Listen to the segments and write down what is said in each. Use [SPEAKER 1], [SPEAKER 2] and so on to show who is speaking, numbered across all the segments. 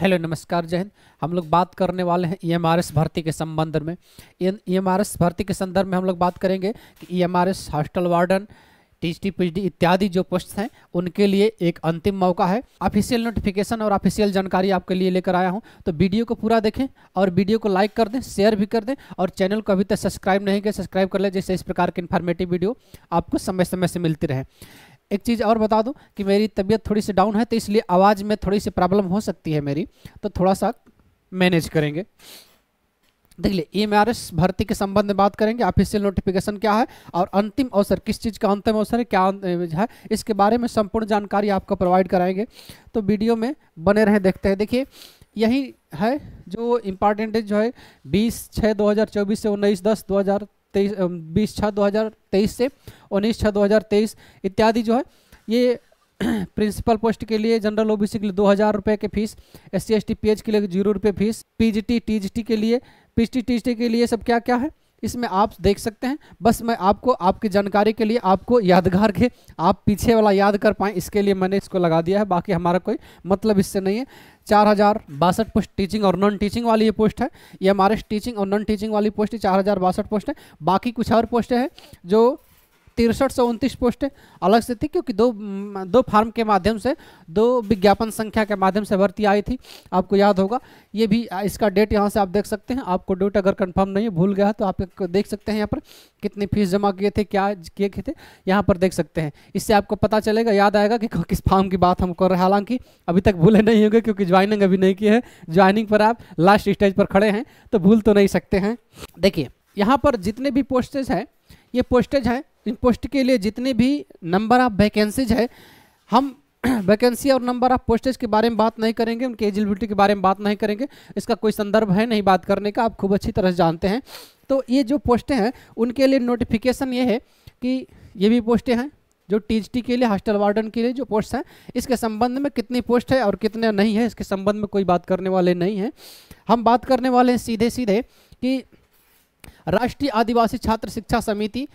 [SPEAKER 1] hello नमस्कार जय हिंद हम लोग बात करने वाले हैं ईएमआरएस e भर्ती के संबंध में ईएमआरएस e भर्ती के संदर्भ में हम लोग बात करेंगे कि EMRS e hostel warden T PhD इत्यादि जो पोस्ट हैं उनके लिए एक अंतिम मौका है ऑफिशियल नोटिफिकेशन और ऑफिशियल जानकारी आपके लिए लेकर आया हूं तो वीडियो को पूरा देखें और वीडियो को लाइक कर दें शेयर भी कर दें और चैनल को अभी तक सब्सक्राइब नहीं किया सब्सक्राइब कर लें जैसे इस प्रकार की इन्फॉर्मेटिव वीडियो आपको समय समय से मिलती रहे एक चीज़ और बता दूं कि मेरी तबीयत थोड़ी सी डाउन है तो इसलिए आवाज़ में थोड़ी सी प्रॉब्लम हो सकती है मेरी तो थोड़ा सा मैनेज करेंगे देख लिए एम e भर्ती के संबंध में बात करेंगे ऑफिशियल नोटिफिकेशन क्या है और अंतिम अवसर किस चीज़ का अंतिम अवसर है क्या है इसके बारे में संपूर्ण जानकारी आपको प्रोवाइड कराएंगे तो वीडियो में बने रहें देखते हैं देखिए यही है जो इम्पॉर्टेंट जो है बीस छः दो हज़ार चौबीस से उन्नीस दस दो हज़ार तेईस बीस छः दो हज़ार तेईस से उन्नीस छः दो हज़ार तेईस इत्यादि जो है ये प्रिंसिपल पोस्ट के लिए जनरल ओबीसी के लिए दो हज़ार रुपये की fees S C S T P के लिए जीरो रुपये फीस पी जी टी के लिए जी टी के लिए सब क्या क्या है इसमें आप देख सकते हैं बस मैं आपको आपकी जानकारी के लिए आपको यादगार के आप पीछे वाला याद कर पाएँ इसके लिए मैंने इसको लगा दिया है बाकी हमारा कोई मतलब इससे नहीं है चार हज़ार बासठ पोस्ट टीचिंग और नॉन टीचिंग वाली ये पोस्ट है ये हमारे टीचिंग और नॉन टीचिंग वाली पोस्ट चार हज़ार बासठ पोस्ट है बाकी कुछ और पोस्ट है जो तिरसठ सौ उनतीस पोस्टें अलग से थी क्योंकि दो दो फार्म के माध्यम से दो विज्ञापन संख्या के माध्यम से भर्ती आई थी आपको याद होगा ये भी इसका डेट यहाँ से आप देख सकते हैं आपको डेट अगर कंफर्म नहीं भूल गया तो आप देख सकते हैं यहाँ पर कितनी फीस जमा किए थे क्या किए थे यहाँ पर देख सकते हैं इससे आपको पता चलेगा याद आएगा कि किस फार्म की बात हम कर रहे हैं हालांकि अभी तक भूले नहीं होंगे क्योंकि ज्वाइनिंग अभी नहीं की है ज्वाइनिंग पर आप लास्ट स्टेज पर खड़े हैं तो भूल तो नहीं सकते हैं देखिए यहाँ पर जितने भी पोस्टेज हैं ये पोस्टेज हैं इन पोस्ट के लिए जितने भी नंबर ऑफ वैकेंसीज है हम वैकेंसी और नंबर ऑफ पोस्टेज के बारे में बात नहीं करेंगे उनके एलिजिबिलिटी के बारे में बात नहीं करेंगे इसका कोई संदर्भ है नहीं बात करने का आप खूब अच्छी तरह से जानते हैं तो ये जो पोस्टें हैं उनके लिए नोटिफिकेशन ये है कि ये भी पोस्टें हैं जो टी के लिए हॉस्टल वार्डन के लिए जो पोस्ट हैं इसके संबंध में कितनी पोस्ट है और कितने नहीं है इसके संबंध में कोई बात करने वाले नहीं हैं हम बात करने वाले हैं सीधे सीधे कि राष्ट्रीय आदिवासी छात्र शिक्षा समिति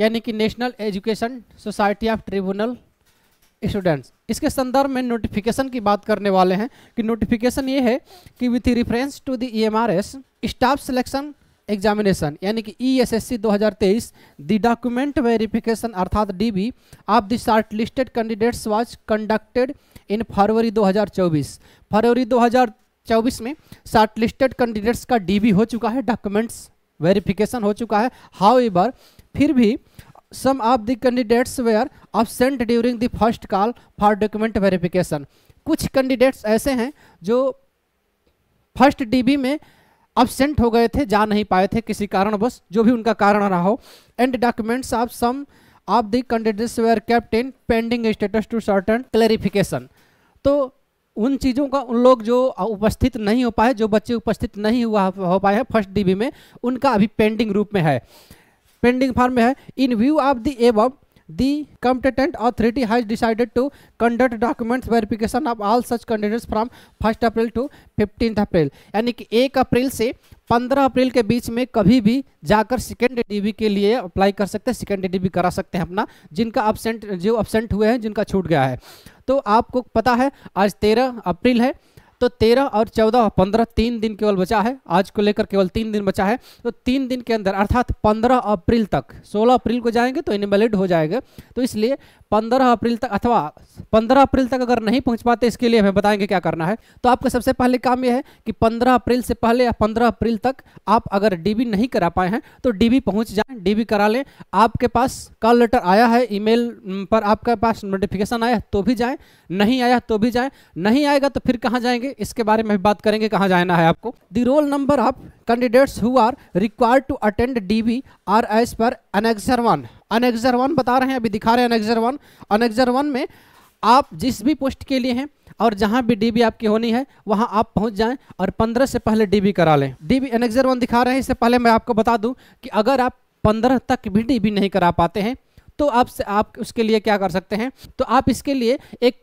[SPEAKER 1] यानी कि national education society of tribunal students इसके संदर्भ में नोटिफिकेशन की बात करने वाले हैं कि नोटिफिकेशन ये है कि with reference to the EMRS staff selection examination यानी कि ई एस एस सी दो हज़ार तेईस द डॉक्यूमेंट वेरिफिकेशन अर्थात D B of the short listed candidates was conducted in February 2024 फरवरी 2024 में शार्ट लिस्टेड कैंडिडेट्स का डी हो चुका है डॉक्यूमेंट्स वेरिफिकेशन हो चुका है हाउ एवर फिर भी some of the candidates were absent during the first call for document verification कुछ कैंडिडेट्स ऐसे हैं जो फर्स्ट डीबी में अबसेंट हो गए थे जा नहीं पाए थे किसी कारणवश जो भी उनका कारण रहा हो and documents of some of the candidates were kept in pending status to certain clarification तो उन चीज़ों का उन लोग जो उपस्थित नहीं हो पाए जो बच्चे उपस्थित नहीं हुआ हो पाए हैं फर्स्ट डीबी में उनका अभी पेंडिंग रूप में है पेंडिंग फॉर्म में है इन व्यू ऑफ द एब the competent authority has decided to conduct documents verification of all such candidates from 1 April to 15 April यानी कि 1 अप्रैल से 15 अप्रैल के बीच में कभी भी जाकर सेकेंड डीबी के लिए अप्लाई कर सकते हैं सेकेंड डीबी करा सकते हैं अपना जिनका अपसेंट जो अपसेंट हुए हैं जिनका छूट गया है तो आपको पता है आज 13 अप्रैल है तो तेरह और चौदह और पंद्रह तीन दिन केवल बचा है आज को लेकर केवल तीन दिन बचा है तो तीन दिन के अंदर अर्थात पंद्रह अप्रैल तक सोलह अप्रैल को जाएंगे तो इनवेलिड हो जाएगा तो इसलिए पंद्रह अप्रैल तक अथवा पंद्रह अप्रैल तक अगर नहीं पहुंच पाते इसके लिए हमें बताएंगे क्या करना है तो आपका सबसे पहले काम यह है कि पंद्रह अप्रैल से पहले या पंद्रह अप्रैल तक आप अगर डी नहीं करा पाए हैं तो डी पहुंच जाएं डीबी करा लें आपके पास कॉल लेटर आया है ई पर आपके पास नोटिफिकेशन आया तो भी जाए नहीं आया तो भी जाए नहीं आएगा तो फिर कहाँ जाएंगे होगी इसके बारे में भी बात करेंगे कहाँ जाना है आपको the roll number of candidates who are required to attend D B are as per annexure one annexure one बता रहे हैं अभी दिखा रहे हैं अनेक्जर वन अनेक्जर वन में आप जिस भी पोस्ट के लिए हैं और जहाँ भी डीबी आपकी होनी है वहाँ आप पहुँच जाएं और 15 से पहले डीबी करा लें डीबी एनेक्जर वन दिखा रहे हैं इससे पहले मैं आपको बता दूं कि अगर आप 15 तक भी डीबी नहीं करा पाते हैं तो आप आप उसके लिए क्या कर सकते हैं तो आप इसके लिए एक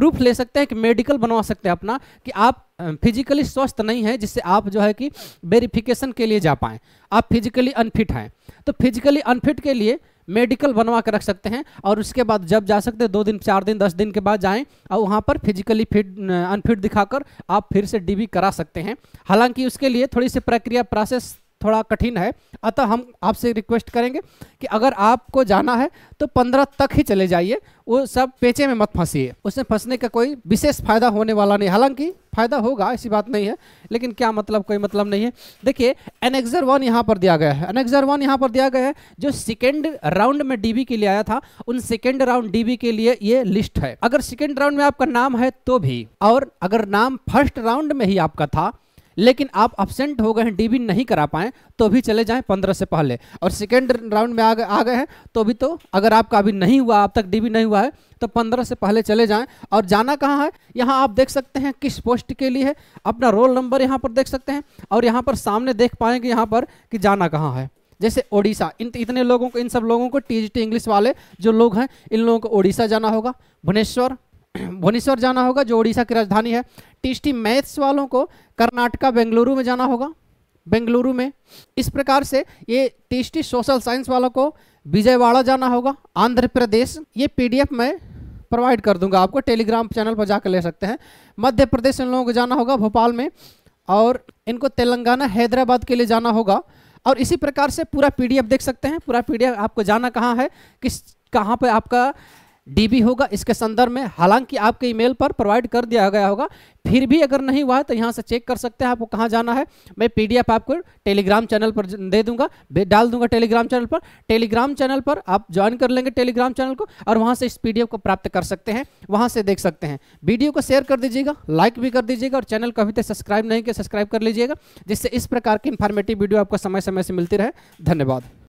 [SPEAKER 1] प्रूफ ले सकते हैं कि मेडिकल बनवा सकते हैं अपना कि आप फिजिकली स्वस्थ नहीं है जिससे आप जो है कि वेरिफिकेशन के लिए जा पाएं आप फिजिकली अनफिट हैं तो फिजिकली अनफिट के लिए मेडिकल बनवा कर रख सकते हैं और उसके बाद जब जा सकते हैं दो दिन चार दिन दस दिन के बाद जाएं और वहाँ पर फिजिकली फिट अनफिट दिखाकर आप फिर से डीबी करा सकते हैं हालांकि उसके लिए थोड़ी सी प्रक्रिया प्रोसेस थोड़ा कठिन है अतः हम आपसे रिक्वेस्ट करेंगे कि अगर आपको जाना है तो पंद्रह तक ही चले जाइए वो सब पेचे में मत फंसीए उसमें फंसने का कोई विशेष फायदा होने वाला नहीं हालांकि फायदा होगा ऐसी बात नहीं है लेकिन क्या मतलब कोई मतलब नहीं है देखिए एनेक्जर वन यहाँ पर दिया गया है एनेक्जर वन यहाँ पर दिया गया है जो सेकेंड राउंड में डीबी के लिए आया था उन सेकेंड राउंड डीबी के लिए ये लिस्ट है अगर सेकेंड राउंड में आपका नाम है तो भी और अगर नाम फर्स्ट राउंड में ही आपका था लेकिन आप एबसेंट हो गए हैं डीबी नहीं करा पाए तो भी चले जाएं पंद्रह से पहले और सेकेंड राउंड में आ गए आ गए हैं तो भी तो अगर आपका अभी नहीं हुआ अब तक डीबी नहीं हुआ है तो पंद्रह से पहले चले जाएं और जाना कहाँ है यहाँ आप देख सकते हैं किस पोस्ट के लिए है अपना रोल नंबर यहाँ पर देख सकते हैं और यहाँ पर सामने देख पाएंगे यहाँ पर कि जाना कहाँ है जैसे ओडिशा इन इतने लोगों को इन सब लोगों को टी इंग्लिश वाले जो लोग हैं इन लोगों को ओडिशा जाना होगा भुवनेश्वर भुवनेश्वर जाना होगा जो उड़ीसा की राजधानी है टीएसटी मैथ्स वालों को कर्नाटका बेंगलुरु में जाना होगा बेंगलुरु में इस प्रकार से ये टीएसटी सोशल साइंस वालों को विजयवाड़ा जाना होगा आंध्र प्रदेश ये पीडीएफ में प्रोवाइड कर दूंगा आपको टेलीग्राम चैनल पर जाकर ले सकते हैं मध्य प्रदेश इन लोगों को जाना होगा भोपाल में और इनको तेलंगाना हैदराबाद के लिए जाना होगा और इसी प्रकार से पूरा पीडीएफ देख सकते हैं पूरा पीडीएफ आपको जाना कहाँ है किस कहाँ पे आपका डीबी होगा इसके संदर्भ में हालांकि आपके ईमेल पर प्रोवाइड कर दिया गया होगा फिर भी अगर नहीं हुआ है तो यहाँ से चेक कर सकते हैं आपको कहाँ जाना है मैं पीडीएफ आपको टेलीग्राम चैनल पर दे दूंगा डाल दूंगा टेलीग्राम चैनल पर टेलीग्राम चैनल पर आप ज्वाइन कर लेंगे टेलीग्राम चैनल को और वहाँ से इस पीडीएफ को प्राप्त कर सकते हैं वहाँ से देख सकते हैं वीडियो को शेयर कर दीजिएगा लाइक भी कर दीजिएगा और चैनल को अभी तक सब्सक्राइब नहीं किया सब्सक्राइब कर लीजिएगा जिससे इस प्रकार की इन्फॉर्मेटिव वीडियो आपको समय समय से मिलती रहे धन्यवाद